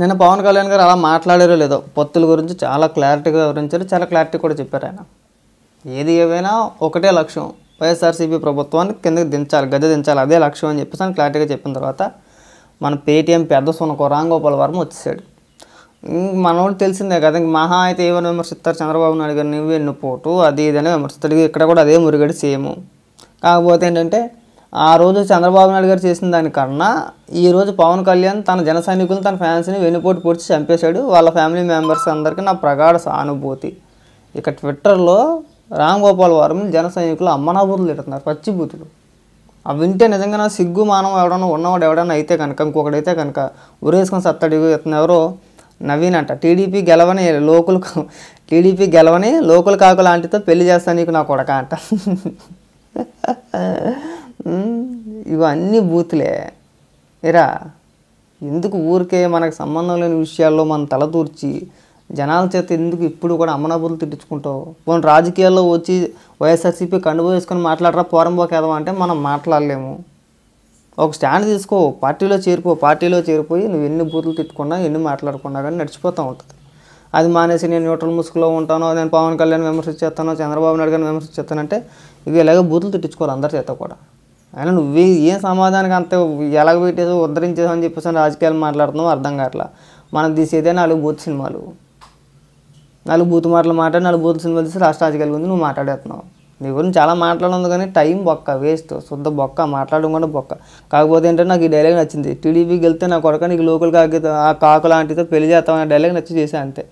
నిన్న పవన్ కళ్యాణ్ గారు అలా మాట్లాడారో లేదో పొత్తుల గురించి చాలా క్లారిటీగా వివరించారు చాలా క్లారిటీ కూడా చెప్పారు ఆయన ఏది ఏవైనా ఒకటే లక్ష్యం వైఎస్ఆర్సీపీ ప్రభుత్వాన్ని కిందకి దించాలి గద్దె దించాలి అదే లక్ష్యం అని చెప్పేసి అని క్లారిటీగా చెప్పిన తర్వాత మన పేటీఎం పెద్ద సునకు రాంగోపాల్ వర్మ వచ్చేసాడు మనోడు తెలిసిందే కదా ఇంక మహా అయితే ఏమని విమర్శిస్తారు చంద్రబాబు నాయుడు గారిని వెన్నుపోటు అది ఇదని విమర్శిస్తారు ఇక్కడ కూడా అదే మురిగడి సేము కాకపోతే ఏంటంటే ఆ రోజు చంద్రబాబు నాయుడు గారు చేసిన దానికన్నా ఈరోజు పవన్ కళ్యాణ్ తన జన సైనికులను తన ఫ్యాన్స్ని వెన్నుపోటు పొడిచి చంపేశాడు వాళ్ళ ఫ్యామిలీ మెంబర్స్ అందరికీ నా ప్రగాఢ సానుభూతి ఇక ట్విట్టర్లో రామ్ గోపాల్ వర్మని జన సైనికులు అమ్మనాభూతులు తిడుతున్నారు బూతులు అవి వింటే నిజంగా నా సిగ్గు మానవ ఎవడన్నా ఉన్నవాడు ఎవడన్నా అయితే కనుక ఇంకొకడైతే కనుక ఉరేసుకొని సత్తడి ఇతను ఎవరో నవీన్ అంట టీడీపీ గెలవని లోకులు టీడీపీ గెలవని లోకులు కాకు లాంటితో పెళ్లి చేస్తాను నీకు నా కొడక అంట ఇవన్నీ బూతులే ఇరా ఎందుకు ఊరికే మనకు సంబంధం లేని విషయాల్లో మనం తలదూర్చి జనాల చేత ఎందుకు ఇప్పుడు కూడా అమ్మనబులు తిట్టించుకుంటావు మనం రాజకీయాల్లో వచ్చి వైఎస్ఆర్సీపీ కండుబో వేసుకొని మాట్లాడరా పోరంబోకేదాం అంటే మనం మాట్లాడలేము ఒక స్టాండ్ తీసుకో పార్టీలో చేరిపో పార్టీలో చేరిపోయి నువ్వు ఎన్ని బూతులు తిట్టుకున్నా ఎన్ని మాట్లాడుకున్నా కానీ నడిచిపోతూ ఉంటుంది అది మానేసి నేను న్యూట్రల్ ముసుగులో ఉంటానో నేను పవన్ కళ్యాణ్ విమర్శించేస్తానో చంద్రబాబు నాయుడు గారిని విమర్శించేస్తానంటే ఇవి ఇలాగే బూతులు తిట్టించుకోరు అందరి చేత కూడా అయినా నువ్వే ఏం సమాధానికి అంత ఎలాగ పెట్టేసో ఉద్ధరించేసావు అని చెప్పేసి రాజకీయాలు మాట్లాడుతున్నావు అర్థం కావట్లా మనం తీసేదే నాలుగు బూత్ సినిమాలు నాలుగు బూత్ మాటలు మాట్లాడి నాలుగు బూత్ సినిమాలు తీసి రాష్ట్ర రాజకీయాల గురించి నువ్వు మాట్లాడేస్తున్నావు నీ గురించి చాలా మాట్లాడదు కానీ టైం బొక్క వేస్ట్ శుద్ధ బొక్క మాట్లాడడం కూడా బొక్క కాకపోతే ఏంటంటే నాకు ఈ డైలాగ్ నచ్చింది టీడీపీకి వెళ్తే నా కొడక నీకు లోకల్ కాకి ఆ కాకు లాంటితో పెళ్లి చేస్తామని డైలాగ్ నచ్చి చేసే అంతే